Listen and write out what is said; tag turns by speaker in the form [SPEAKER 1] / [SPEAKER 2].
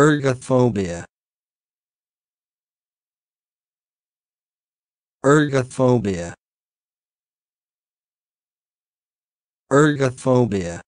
[SPEAKER 1] Ergophobia. Ergophobia.
[SPEAKER 2] Ergophobia.